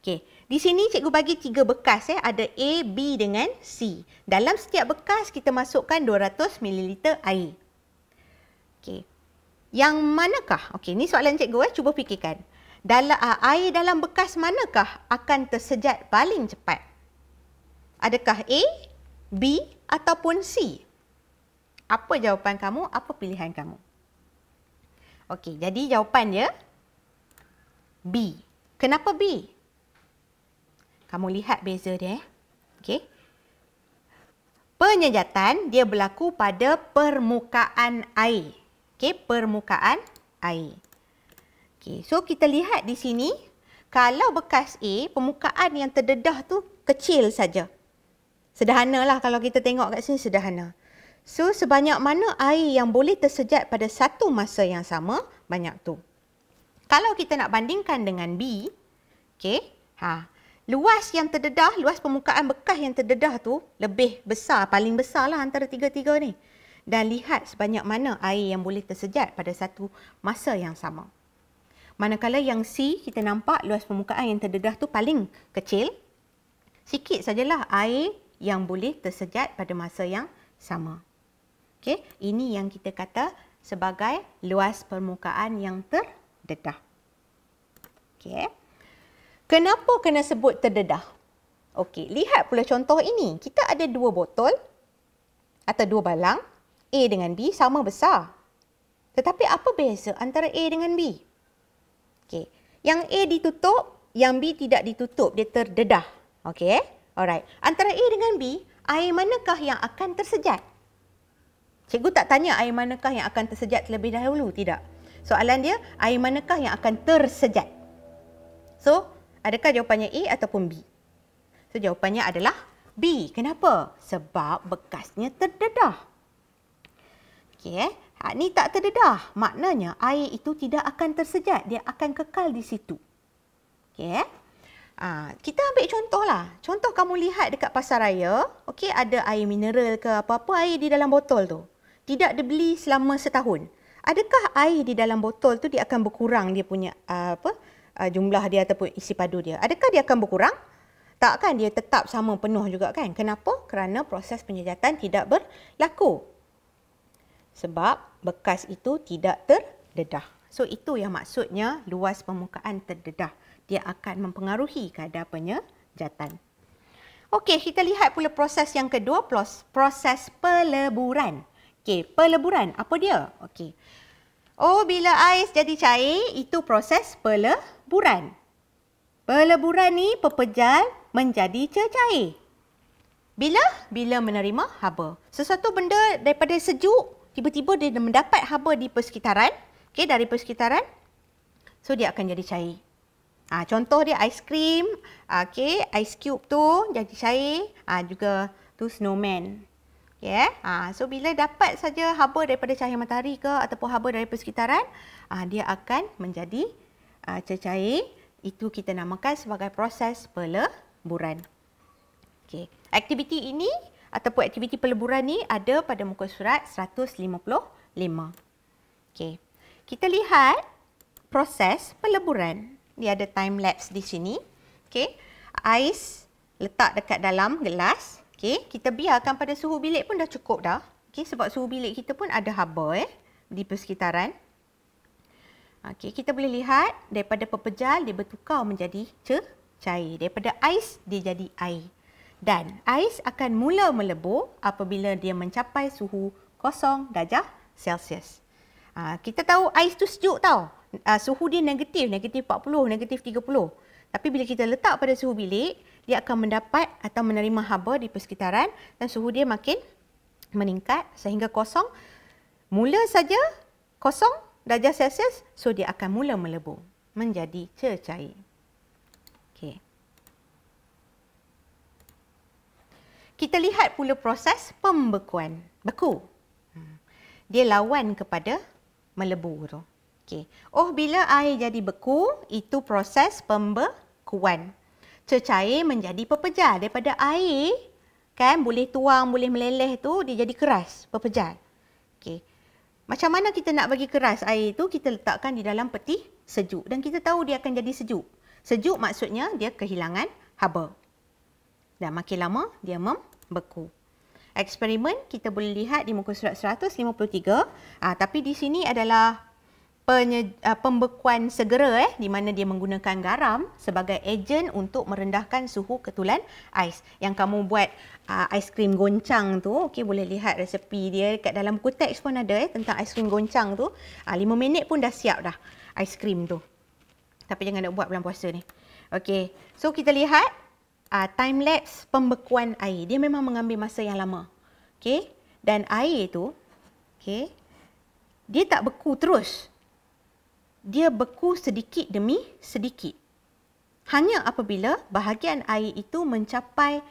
okay? Di sini cikgu bagi tiga bekas eh ada A, B dengan C. Dalam setiap bekas kita masukkan 200 ml air. Okey. Yang manakah? Okey, ni soalan cikgu eh cuba fikirkan. Dalam uh, ah, air dalam bekas manakah akan tersejat paling cepat? Adakah A, B ataupun C? Apa jawapan kamu? Apa pilihan kamu? Okey, jadi jawapan dia B. Kenapa B? Kamu lihat beza dia. Eh? Okey. Penyejatan dia berlaku pada permukaan air. okay? permukaan air. okay? so kita lihat di sini kalau bekas A, permukaan yang terdedah tu kecil saja. sederhana lah kalau kita tengok kat sini sederhana. So sebanyak mana air yang boleh tersejat pada satu masa yang sama, banyak tu. Kalau kita nak bandingkan dengan B, okay? ha, Luas yang terdedah, luas permukaan bekas yang terdedah tu lebih besar, paling besar lah antara tiga-tiga ni. Dan lihat sebanyak mana air yang boleh tersejat pada satu masa yang sama. Manakala yang C, kita nampak luas permukaan yang terdedah tu paling kecil. Sikit sajalah air yang boleh tersejat pada masa yang sama. Okay? Ini yang kita kata sebagai luas permukaan yang terdedah. Okay. Kenapa kena sebut terdedah? Okey, lihat pula contoh ini. Kita ada dua botol atau dua balang. A dengan B sama besar. Tetapi apa beza antara A dengan B? Okey, yang A ditutup, yang B tidak ditutup. Dia terdedah. Okey, alright. Antara A dengan B, air manakah yang akan tersejat? Cikgu tak tanya air manakah yang akan tersejat terlebih dahulu, tidak. Soalan dia, air manakah yang akan tersejat? So, Adakah jawapannya A ataupun B? So jawapannya adalah B. Kenapa? Sebab bekasnya terdedah. Okey, eh? Ha, ni tak terdedah. Maknanya air itu tidak akan tersejat. Dia akan kekal di situ. Okey, eh? Ha, kita ambil contoh lah. Contoh kamu lihat dekat pasar raya, okey ada air mineral ke apa-apa air di dalam botol tu. Tidak dibeli selama setahun. Adakah air di dalam botol tu dia akan berkurang dia punya uh, apa? uh, jumlah dia ataupun isi padu dia. Adakah dia akan berkurang? Tak kan dia tetap sama penuh juga kan? Kenapa? Kerana proses penyejatan tidak berlaku. Sebab bekas itu tidak terdedah. So itu yang maksudnya luas permukaan terdedah. Dia akan mempengaruhi kadar penyejatan. Okey, kita lihat pula proses yang kedua, proses peleburan. Okey, peleburan apa dia? Okey. Oh, bila ais jadi cair, itu proses pele peleburan. Peleburan ni pepejal menjadi cecair. Bila? Bila menerima haba. Sesuatu benda daripada sejuk, tiba-tiba dia mendapat haba di persekitaran. Okey, dari persekitaran. So, dia akan jadi cair. Ha, contoh dia ais krim. Ha, okey, ais cube tu jadi cair. Ha, juga tu snowman. yeah. eh? ha, so, bila dapat saja haba daripada cahaya matahari ke ataupun haba dari persekitaran, ha, dia akan menjadi uh, ah, cecair itu kita namakan sebagai proses peleburan. Okey, aktiviti ini ataupun aktiviti peleburan ni ada pada muka surat 155. Okey. Kita lihat proses peleburan. Dia ada time lapse di sini. Okey. Ais letak dekat dalam gelas. Okey, kita biarkan pada suhu bilik pun dah cukup dah. Okey, sebab suhu bilik kita pun ada haba eh di persekitaran. Okey, kita boleh lihat daripada pepejal dia bertukar menjadi cair. Daripada ais dia jadi air. Dan ais akan mula melebur apabila dia mencapai suhu kosong darjah Celsius. Ha, kita tahu ais tu sejuk tau. Ha, suhu dia negatif, negatif 40, negatif 30. Tapi bila kita letak pada suhu bilik, dia akan mendapat atau menerima haba di persekitaran dan suhu dia makin meningkat sehingga kosong. Mula saja kosong darjah Celsius, so dia akan mula melebur menjadi cecair. Okey. Kita lihat pula proses pembekuan. Beku. Hmm. Dia lawan kepada melebur. Okey. Oh, bila air jadi beku, itu proses pembekuan. Cecair menjadi pepejal daripada air. Kan, boleh tuang, boleh meleleh tu, dia jadi keras, pepejal. Macam mana kita nak bagi keras air itu kita letakkan di dalam peti sejuk dan kita tahu dia akan jadi sejuk. Sejuk maksudnya dia kehilangan haba. Dan makin lama dia membeku. Eksperimen kita boleh lihat di muka surat 153. Ah, tapi di sini adalah penye, uh, pembekuan segera eh di mana dia menggunakan garam sebagai ejen untuk merendahkan suhu ketulan ais. Yang kamu buat uh, ah, aiskrim goncang tu, okey boleh lihat resepi dia dekat dalam buku teks pun ada eh tentang aiskrim goncang tu. Uh, ah, 5 minit pun dah siap dah aiskrim tu. Tapi jangan nak buat bulan puasa ni. Okey. So kita lihat uh, time lapse pembekuan air. Dia memang mengambil masa yang lama. Okey. Dan air tu okey dia tak beku terus dia beku sedikit demi sedikit. Hanya apabila bahagian air itu mencapai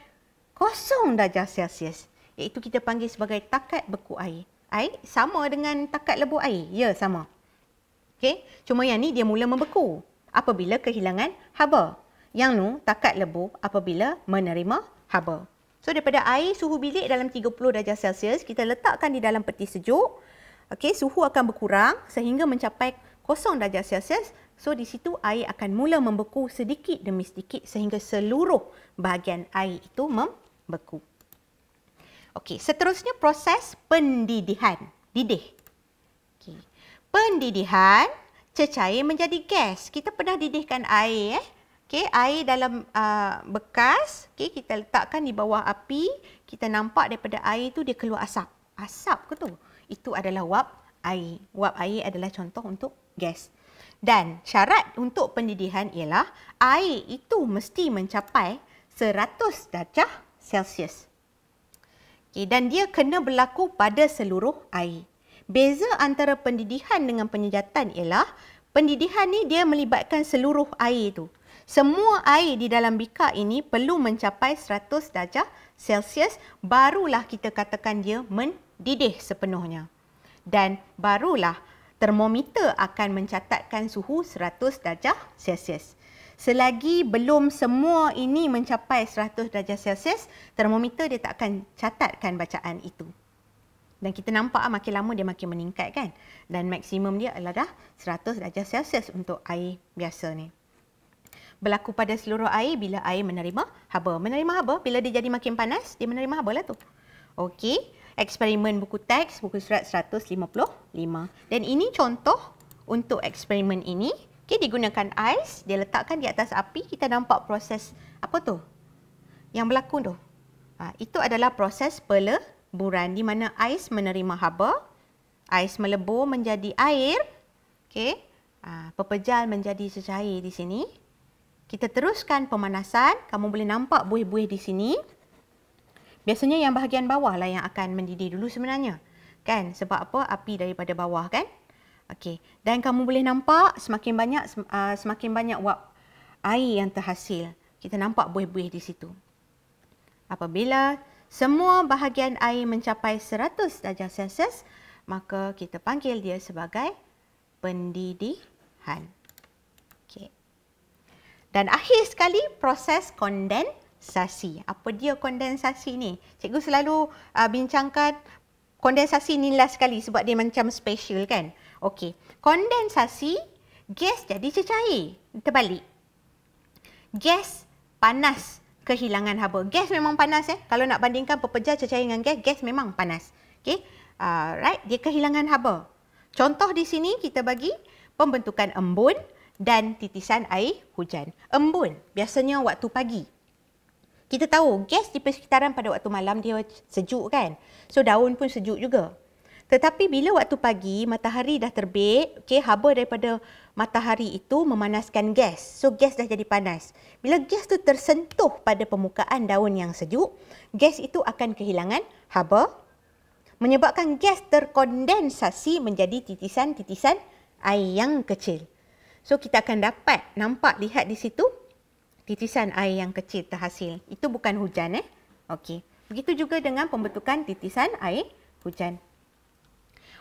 kosong darjah Celsius. Iaitu kita panggil sebagai takat beku air. Air sama dengan takat lebu air. Ya, sama. Okay, cuma yang ni dia mula membeku apabila kehilangan haba. Yang nu takat lebu apabila menerima haba. So daripada air suhu bilik dalam 30 darjah Celsius kita letakkan di dalam peti sejuk. okay suhu akan berkurang sehingga mencapai kosong darjah Celsius, so di situ air akan mula membeku sedikit demi sedikit sehingga seluruh bahagian air itu membeku. Okey, seterusnya proses pendidihan, didih. Okey. Pendidihan cecair menjadi gas. Kita pernah didihkan air eh. Okey, air dalam uh, bekas, okey kita letakkan di bawah api, kita nampak daripada air itu dia keluar asap. Asap ke tu? Itu adalah wap air. Wap air adalah contoh untuk gas. Dan syarat untuk pendidihan ialah air itu mesti mencapai 100 darjah Celsius. Okay, dan dia kena berlaku pada seluruh air. Beza antara pendidihan dengan penyejatan ialah pendidihan ni dia melibatkan seluruh air itu. Semua air di dalam bika ini perlu mencapai 100 darjah Celsius barulah kita katakan dia mendidih sepenuhnya. Dan barulah termometer akan mencatatkan suhu 100 darjah Celsius. Selagi belum semua ini mencapai 100 darjah Celsius, termometer dia tak akan catatkan bacaan itu. Dan kita nampak ah, makin lama dia makin meningkat kan. Dan maksimum dia adalah dah 100 darjah Celsius untuk air biasa ni. Berlaku pada seluruh air bila air menerima haba. Menerima haba bila dia jadi makin panas, dia menerima haba lah tu. Okey eksperimen buku teks buku surat 155. Dan ini contoh untuk eksperimen ini. Okey, digunakan ais, dia letakkan di atas api, kita nampak proses apa tu? Yang berlaku tu. Ha, itu adalah proses peleburan di mana ais menerima haba, ais melebur menjadi air. Okey. Ha, pepejal menjadi secair di sini. Kita teruskan pemanasan. Kamu boleh nampak buih-buih di sini. Biasanya yang bahagian bawah lah yang akan mendidih dulu sebenarnya. Kan? Sebab apa? Api daripada bawah kan? Okey. Dan kamu boleh nampak semakin banyak ah, semakin banyak wap air yang terhasil. Kita nampak buih-buih di situ. Apabila semua bahagian air mencapai 100 darjah Celsius, maka kita panggil dia sebagai pendidihan. Okey. Dan akhir sekali proses kondensasi kondensasi. Apa dia kondensasi ni? Cikgu selalu uh, bincangkan kondensasi ni last sekali sebab dia macam special kan? Okey. Kondensasi gas jadi cecair. Terbalik. Gas panas kehilangan haba. Gas memang panas eh. Kalau nak bandingkan pepejal cecair dengan gas, gas memang panas. Okey. Alright, uh, dia kehilangan haba. Contoh di sini kita bagi pembentukan embun dan titisan air hujan. Embun biasanya waktu pagi kita tahu gas di persekitaran pada waktu malam dia sejuk kan. So daun pun sejuk juga. Tetapi bila waktu pagi matahari dah terbit, okey, haba daripada matahari itu memanaskan gas. So gas dah jadi panas. Bila gas tu tersentuh pada permukaan daun yang sejuk, gas itu akan kehilangan haba menyebabkan gas terkondensasi menjadi titisan-titisan air yang kecil. So kita akan dapat nampak lihat di situ titisan air yang kecil terhasil. Itu bukan hujan eh. Okey. Begitu juga dengan pembentukan titisan air hujan.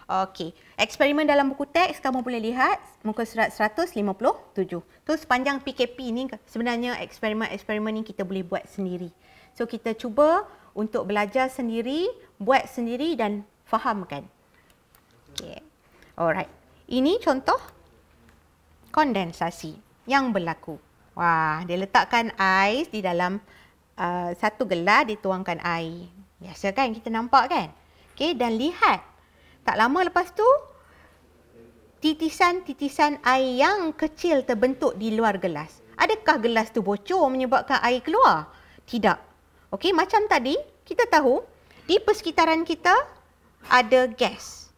Okey. Eksperimen dalam buku teks kamu boleh lihat muka surat 157. Tu sepanjang PKP ni sebenarnya eksperimen-eksperimen ni kita boleh buat sendiri. So kita cuba untuk belajar sendiri, buat sendiri dan fahamkan. Okey. Alright. Ini contoh kondensasi yang berlaku. Wah, dia letakkan ais di dalam uh, satu gelas dituangkan air. Biasa kan kita nampak kan? Okey, dan lihat. Tak lama lepas tu titisan-titisan air yang kecil terbentuk di luar gelas. Adakah gelas tu bocor menyebabkan air keluar? Tidak. Okey, macam tadi kita tahu di persekitaran kita ada gas.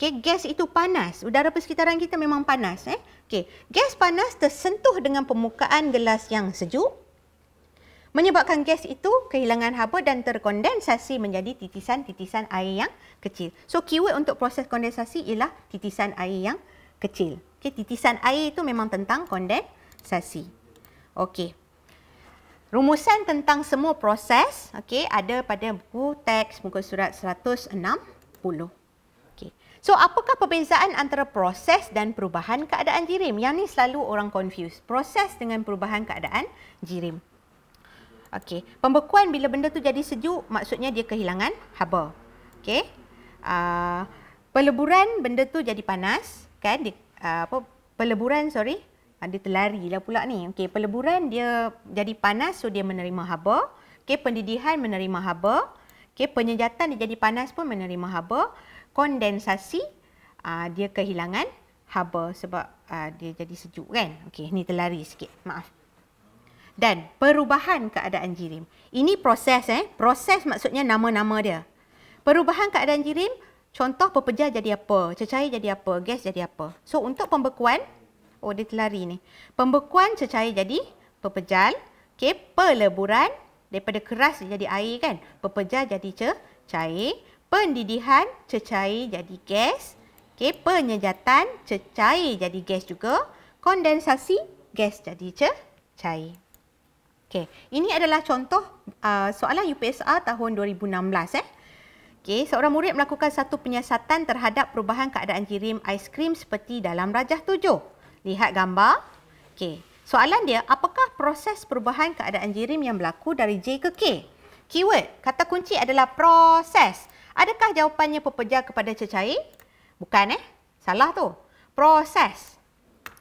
Okey, gas itu panas. Udara persekitaran kita memang panas eh. Okey, gas panas tersentuh dengan permukaan gelas yang sejuk menyebabkan gas itu kehilangan haba dan terkondensasi menjadi titisan-titisan air yang kecil. So keyword untuk proses kondensasi ialah titisan air yang kecil. Okay, titisan air itu memang tentang kondensasi. Okey. Rumusan tentang semua proses, okey, ada pada buku teks muka surat 160. So apakah perbezaan antara proses dan perubahan keadaan jirim? Yang ni selalu orang confuse. Proses dengan perubahan keadaan jirim. Okey, pembekuan bila benda tu jadi sejuk maksudnya dia kehilangan haba. Okey. Uh, peleburan benda tu jadi panas, kan? Di, uh, ah, apa peleburan sorry, ada ah, uh, telari lah pula ni. Okey, peleburan dia jadi panas so dia menerima haba. Okey, pendidihan menerima haba. Okey, penyejatan dia jadi panas pun menerima haba kondensasi uh, dia kehilangan haba sebab uh, dia jadi sejuk kan. Okey, ni terlari sikit. Maaf. Dan perubahan keadaan jirim. Ini proses eh. Proses maksudnya nama-nama dia. Perubahan keadaan jirim, contoh pepejal jadi apa, cecair jadi apa, gas jadi apa. So untuk pembekuan, oh dia terlari ni. Pembekuan cecair jadi pepejal, okey, peleburan daripada keras jadi air kan. Pepejal jadi cecair pendidihan cecair jadi gas. Okey, penyejatan cecair jadi gas juga. Kondensasi gas jadi cecair. Okey, ini adalah contoh uh, soalan UPSR tahun 2016 eh. Okey, seorang murid melakukan satu penyiasatan terhadap perubahan keadaan jirim aiskrim seperti dalam rajah tujuh. Lihat gambar. Okey, soalan dia apakah proses perubahan keadaan jirim yang berlaku dari J ke K? Keyword, kata kunci adalah proses. Adakah jawapannya pepejal kepada cecair? Bukan eh. Salah tu. Proses.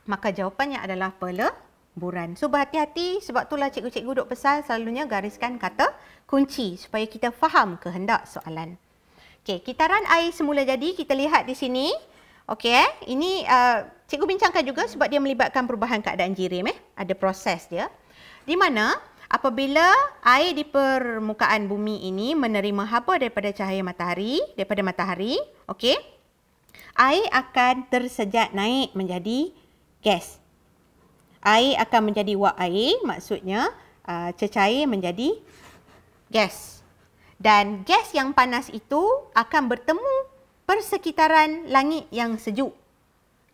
Maka jawapannya adalah peleburan. So berhati-hati sebab itulah cikgu-cikgu duk pesan selalunya gariskan kata kunci supaya kita faham kehendak soalan. Okey, kitaran air semula jadi kita lihat di sini. Okey eh? Ini uh, cikgu bincangkan juga sebab dia melibatkan perubahan keadaan jirim eh. Ada proses dia. Di mana Apabila air di permukaan bumi ini menerima haba daripada cahaya matahari, daripada matahari, okey? Air akan tersejat naik menjadi gas. Air akan menjadi uap air, maksudnya uh, cecair menjadi gas. Dan gas yang panas itu akan bertemu persekitaran langit yang sejuk.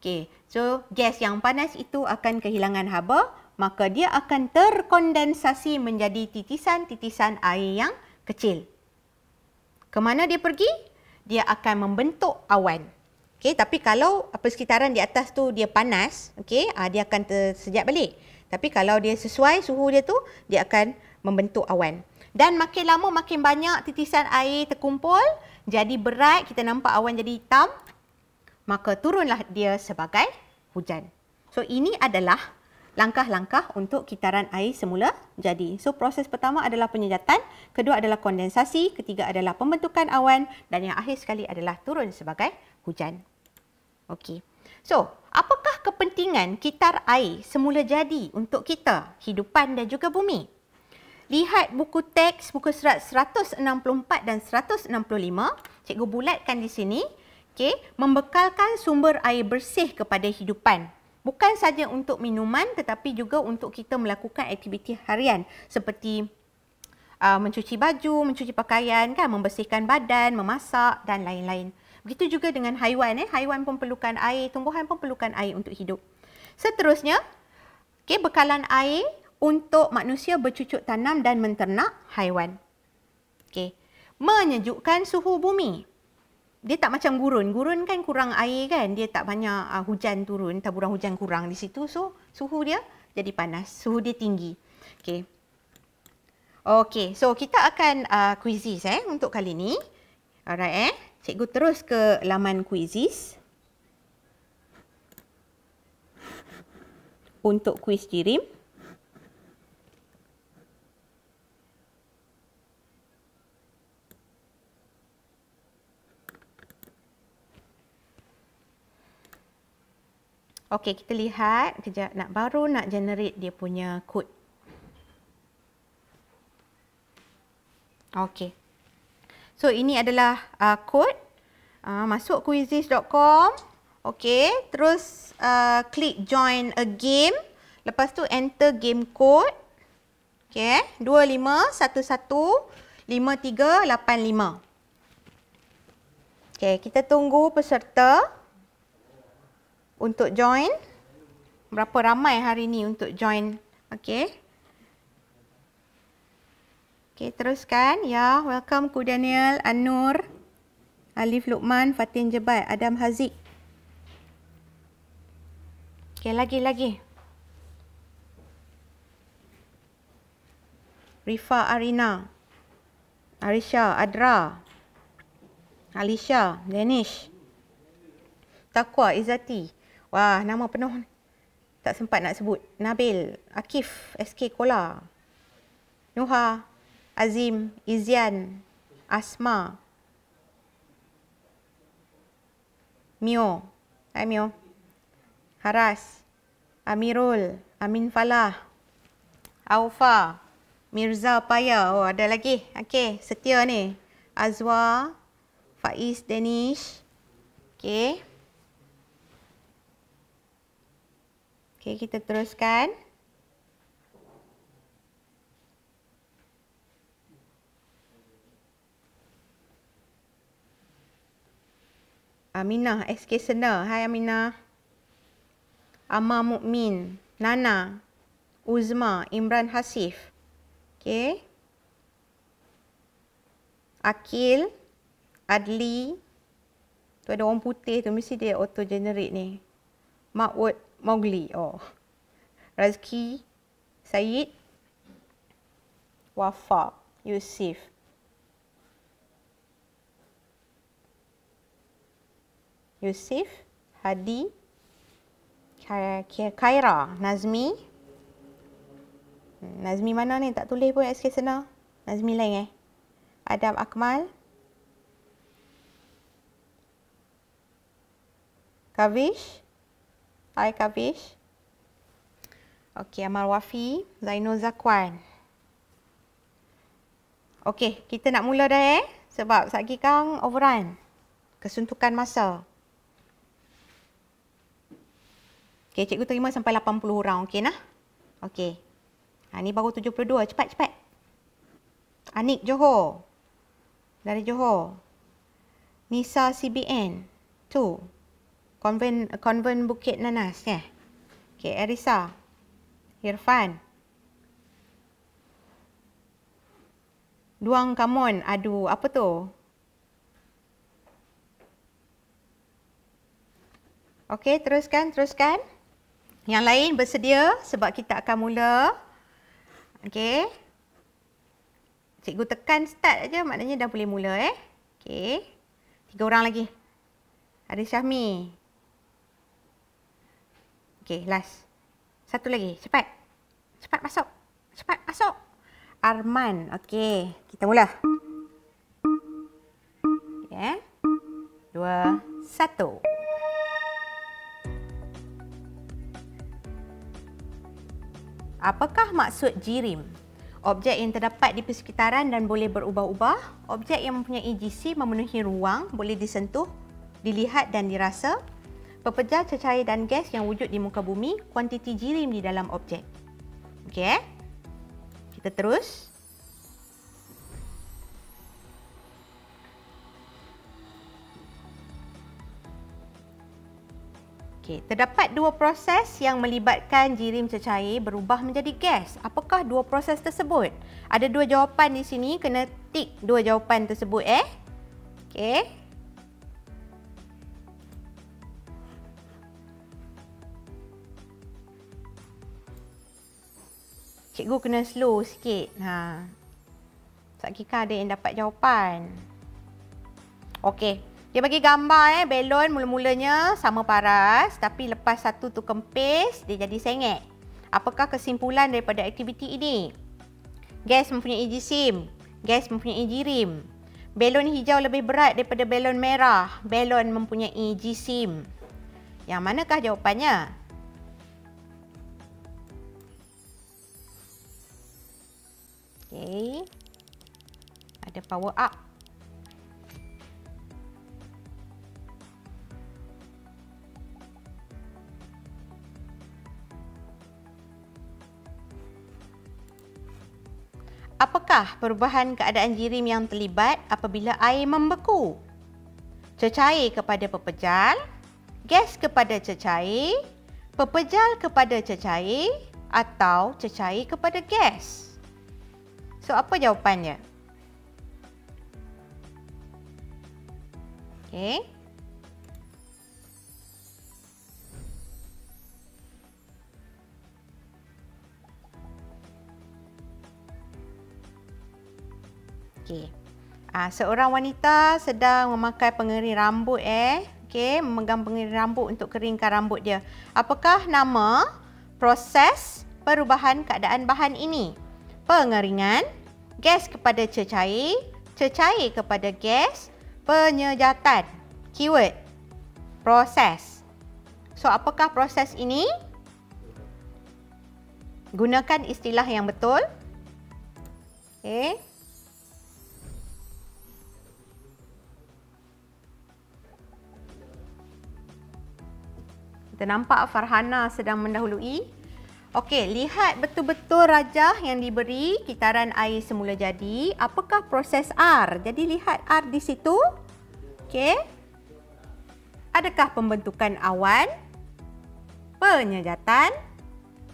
Okey, so gas yang panas itu akan kehilangan haba maka dia akan terkondensasi menjadi titisan-titisan air yang kecil. Kemana dia pergi? Dia akan membentuk awan. Okay, tapi kalau persekitaran di atas tu dia panas, okay, ah, dia akan tersejat balik. Tapi kalau dia sesuai suhu dia tu, dia akan membentuk awan. Dan makin lama makin banyak titisan air terkumpul, jadi berat, kita nampak awan jadi hitam, maka turunlah dia sebagai hujan. So ini adalah langkah-langkah untuk kitaran air semula jadi. So proses pertama adalah penyejatan, kedua adalah kondensasi, ketiga adalah pembentukan awan dan yang akhir sekali adalah turun sebagai hujan. Okey. So, apakah kepentingan kitar air semula jadi untuk kita, hidupan dan juga bumi? Lihat buku teks buku surat 164 dan 165, cikgu bulatkan di sini, okey, membekalkan sumber air bersih kepada hidupan bukan saja untuk minuman tetapi juga untuk kita melakukan aktiviti harian seperti uh, mencuci baju, mencuci pakaian kan, membersihkan badan, memasak dan lain-lain. Begitu juga dengan haiwan eh, haiwan pun perlukan air, tumbuhan pun perlukan air untuk hidup. Seterusnya, okey bekalan air untuk manusia bercucuk tanam dan menternak haiwan. Okay, Menyejukkan suhu bumi dia tak macam gurun. Gurun kan kurang air kan. Dia tak banyak uh, hujan turun, taburan hujan kurang di situ. So, suhu dia jadi panas. Suhu dia tinggi. Okay. Okay, so kita akan uh, quizzes eh untuk kali ini. Alright eh. Cikgu terus ke laman kuisis Untuk kuis jirim. Okey, kita lihat kejap nak baru nak generate dia punya code. Okey. So ini adalah uh, code uh, masuk quizzes.com. Okey, terus uh, klik join a game. Lepas tu enter game code. Okey, 25115385. Okey, kita tunggu peserta untuk join. Berapa ramai hari ni untuk join. Okay. Okay, teruskan. Ya, welcome Ku Daniel, Anur, Alif Luqman, Fatin Jebat, Adam Haziq. Okay, lagi-lagi. Rifa Arina, Arisha, Adra, Alisha, Danish, Takwa, Izati. Wah, nama penuh ni. Tak sempat nak sebut. Nabil, Akif, SK Kola, Nuha, Azim, Izian, Asma, Mio, Hai Mio, Haras, Amirul, Amin Falah, Aufa, Mirza Paya, oh ada lagi, okay, setia ni, Azwa, Faiz, Danish, okay, Okey, kita teruskan. Aminah SK Sena. Hai Aminah. Amma Mukmin, Nana, Uzma, Imran Hasif. Okey. Akil, Adli. Tu ada orang putih tu mesti dia auto generate ni. Makwud Mowgli. Oh. Razki, Said, Wafa, Yusif. Yusif, Hadi, Kaira, Nazmi. Hmm, Nazmi mana ni? Tak tulis pun SK sana. Nazmi lain eh. Adam Akmal. Kavish. Hai Kavish. Okey, Amal Wafi, Zainul Zakwan. Okey, kita nak mula dah eh. Sebab sagi kang overrun. Kesuntukan masa. Okey, cikgu terima sampai 80 orang. Okey, nah. Okey. Ha, ni baru 72. Cepat, cepat. Anik Johor. Dari Johor. Nisa CBN. Tu. Konven Konven Bukit Nanas ke? Ya? Okey, Erisa. Irfan. Duang Kamon, aduh, apa tu? Okay, teruskan, teruskan. Yang lain bersedia sebab kita akan mula. Okey. Cikgu tekan start aja maknanya dah boleh mula eh. Okay. Tiga orang lagi. Ada Syahmi, Okey, last. Satu lagi. Cepat. Cepat masuk. Cepat masuk. Arman. Okey, kita mula. Okay. Ya. Dua, satu. Apakah maksud jirim? Objek yang terdapat di persekitaran dan boleh berubah-ubah. Objek yang mempunyai GC memenuhi ruang, boleh disentuh, dilihat dan dirasa pepejal cecair dan gas yang wujud di muka bumi, kuantiti jirim di dalam objek. Okey. Eh? Kita terus. Okey, terdapat dua proses yang melibatkan jirim cecair berubah menjadi gas. Apakah dua proses tersebut? Ada dua jawapan di sini, kena tik dua jawapan tersebut eh. Okey. cikgu kena slow sikit. Ha. Ustaz Kika ada yang dapat jawapan. Okey. Dia bagi gambar eh. Belon mula-mulanya sama paras. Tapi lepas satu tu kempis, dia jadi sengit. Apakah kesimpulan daripada aktiviti ini? Gas mempunyai jisim. Gas mempunyai jirim. Belon hijau lebih berat daripada belon merah. Belon mempunyai jisim. Yang manakah jawapannya? Jawapannya? Okay. Ada power up. Apakah perubahan keadaan jirim yang terlibat apabila air membeku? Cecair kepada pepejal, gas kepada cecair, pepejal kepada cecair atau cecair kepada gas? So apa jawapannya? Okay. Okay. Ah, seorang wanita sedang memakai pengering rambut eh. Okey, memegang pengering rambut untuk keringkan rambut dia. Apakah nama proses perubahan keadaan bahan ini? Pengeringan, gas kepada cecair, cecair kepada gas, penyejatan. Keyword, proses. So, apakah proses ini? Gunakan istilah yang betul. Okay. Eh? Kita nampak Farhana sedang mendahului. Okey, lihat betul-betul rajah yang diberi kitaran air semula jadi. Apakah proses R? Jadi lihat R di situ. Okey. Adakah pembentukan awan, penyejatan,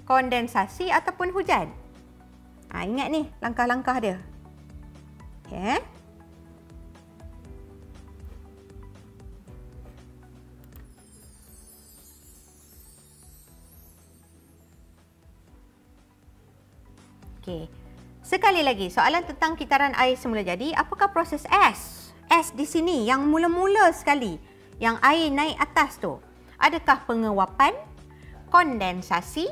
kondensasi ataupun hujan? Ha, ingat ni langkah-langkah dia. Okey. Okey. Sekali lagi, soalan tentang kitaran air semula jadi, apakah proses S? S di sini yang mula-mula sekali, yang air naik atas tu. Adakah penguapan, kondensasi,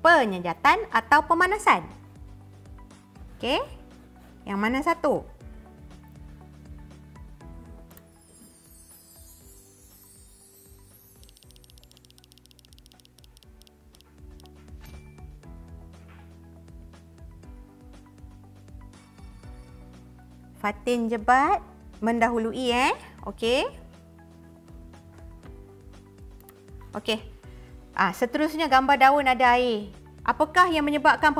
penyejatan atau pemanasan? Okey. Yang mana satu? Okey. Patin jebat mendahului eh. Okey. Okey. Ah seterusnya gambar daun ada air. Apakah yang menyebabkan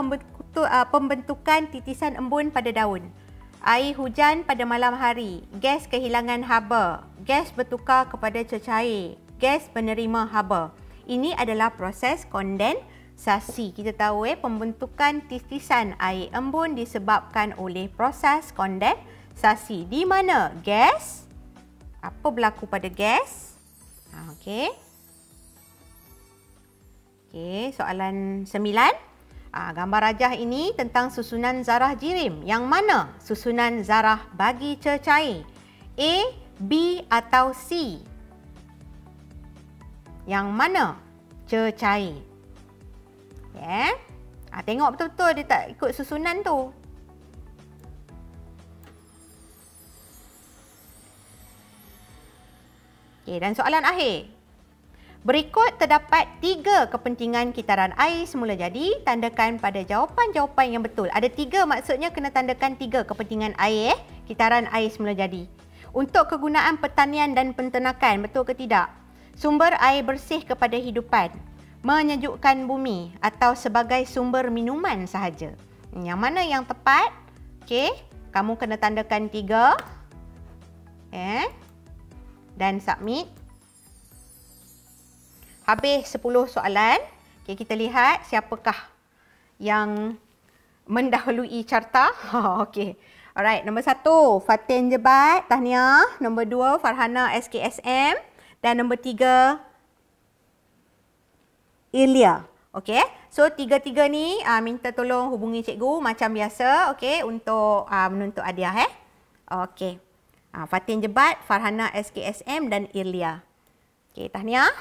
ah, pembentukan titisan embun pada daun? Air hujan pada malam hari, gas kehilangan haba, gas bertukar kepada cecair, gas penerima haba. Ini adalah proses kondensasi. Kita tahu eh pembentukan titisan air embun disebabkan oleh proses kondensasi sasi. Di mana? Gas. Apa berlaku pada gas? Ah, okey. Okey, soalan sembilan. Ah, gambar rajah ini tentang susunan zarah jirim. Yang mana susunan zarah bagi cecair? A, B atau C? Yang mana cecair? Yeah. Ya. Ha, tengok betul-betul dia tak ikut susunan tu. Okay, dan soalan akhir. Berikut terdapat tiga kepentingan kitaran air semula jadi. Tandakan pada jawapan-jawapan yang betul. Ada tiga maksudnya kena tandakan tiga kepentingan air eh. Kitaran air semula jadi. Untuk kegunaan pertanian dan penternakan, betul ke tidak? Sumber air bersih kepada hidupan. Menyejukkan bumi atau sebagai sumber minuman sahaja. Yang mana yang tepat? Okey, kamu kena tandakan tiga. Eh, dan submit. Habis 10 soalan. Okay kita lihat siapakah yang mendahului carta. [laughs] Okey. Alright, nombor satu, Fatin Jebat, tahniah. Nombor dua, Farhana SKSM. Dan nombor tiga, Ilya. Okay, so tiga-tiga ni uh, minta tolong hubungi cikgu macam biasa, okay, untuk uh, menuntut hadiah, eh. Okay. Ha, Fatin Jebat, Farhana SKSM dan Irlia. Okey, tahniah.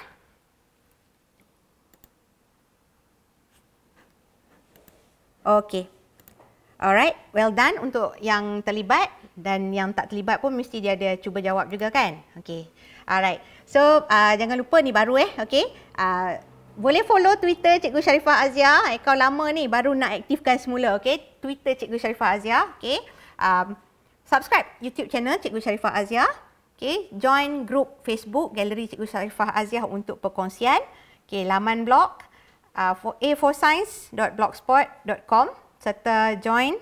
Okey. Alright, well done untuk yang terlibat dan yang tak terlibat pun mesti dia ada cuba jawab juga kan? Okey. Alright. So, uh, jangan lupa ni baru eh, okey. Uh, boleh follow Twitter Cikgu Sharifah Azia. Eh, kau lama ni baru nak aktifkan semula, okey. Twitter Cikgu Sharifah Azia, okey. Um, subscribe YouTube channel Cikgu Sharifah Aziah, Okay, join group Facebook Galeri Cikgu Sharifah Aziah untuk perkongsian. Okay, laman blog uh, a4science.blogspot.com serta join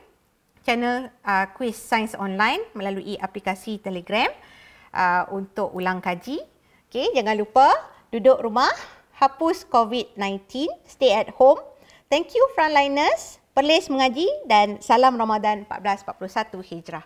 channel uh, Quiz Science Online melalui aplikasi Telegram uh, untuk ulang kaji. Okay, jangan lupa duduk rumah, hapus COVID-19, stay at home. Thank you frontliners, Perlis Mengaji dan Salam Ramadan 1441 Hijrah.